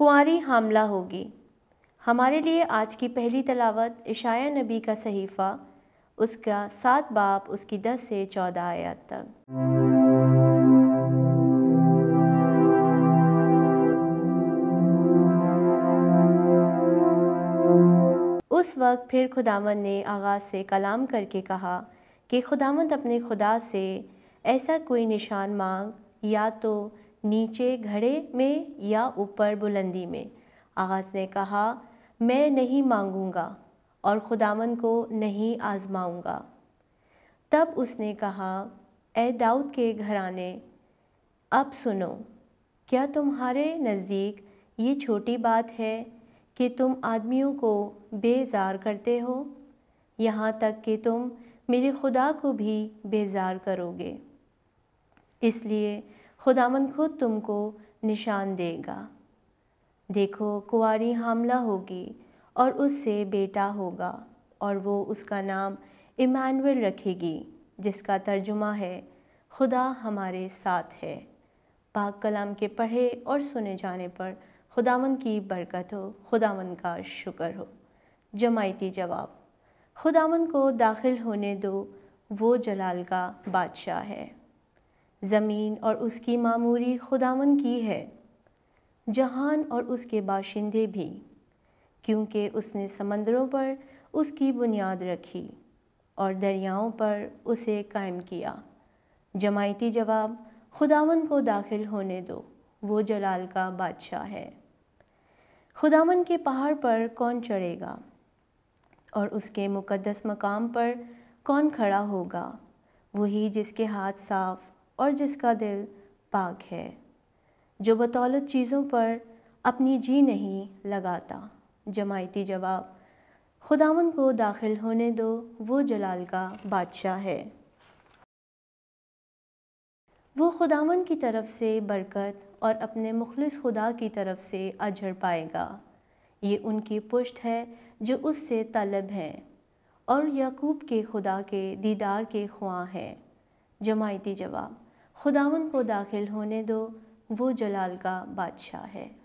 कुंवारी हामला होगी हमारे लिए आज की पहली तलावत इशाया नबी का सहीफ़ा उसका सात बाप उसकी दस से चौदह आयत तक उस वक्त फिर खुदावन ने आगाज़ से कलाम करके कहा कि खुदावंद अपने खुदा से ऐसा कोई निशान मांग या तो नीचे घड़े में या ऊपर बुलंदी में आगाज़ ने कहा मैं नहीं मांगूँगा और खुदावन को नहीं आजमाऊँगा तब उसने कहा ए दाऊद के घराने अब सुनो क्या तुम्हारे नज़दीक ये छोटी बात है कि तुम आदमियों को बेजार करते हो यहाँ तक कि तुम मेरे खुदा को भी बेजार करोगे इसलिए खुदावन खुद तुमको निशान देगा देखो कुआरी हामला होगी और उससे बेटा होगा और वो उसका नाम इमानुअल रखेगी जिसका तर्जुमा है खुदा हमारे साथ है पाक कलाम के पढ़े और सुने जाने पर खुदावन की बरकत हो खुदावन का शुक्र हो जमायती जवाब खुदावन को दाखिल होने दो वो जलाल का बादशाह है ज़मीन और उसकी मामूरी खुदावन की है जहान और उसके बाशिंदे भी क्योंकि उसने समंदरों पर उसकी बुनियाद रखी और दरियाओं पर उसे कायम किया जमायती जवाब खुदावन को दाखिल होने दो वो जलाल का बादशाह है खुदावन के पहाड़ पर कौन चढ़ेगा और उसके मुकद्दस मकाम पर कौन खड़ा होगा वही जिसके हाथ साफ और जिसका दिल पाक है जो बतौलत चीज़ों पर अपनी जी नहीं लगाता जमायती जवाब खुदावन को दाखिल होने दो वो जलाल का बादशाह है वो खुदावन की तरफ से बरकत और अपने मुखलिस खुदा की तरफ से अजर पाएगा ये उनकी पुष्ट है जो उससे तलब है और याकूब के खुदा के दीदार के ख्वाह हैं जमायती जवाब खुदावन को दाखिल होने दो वो जलाल का बादशाह है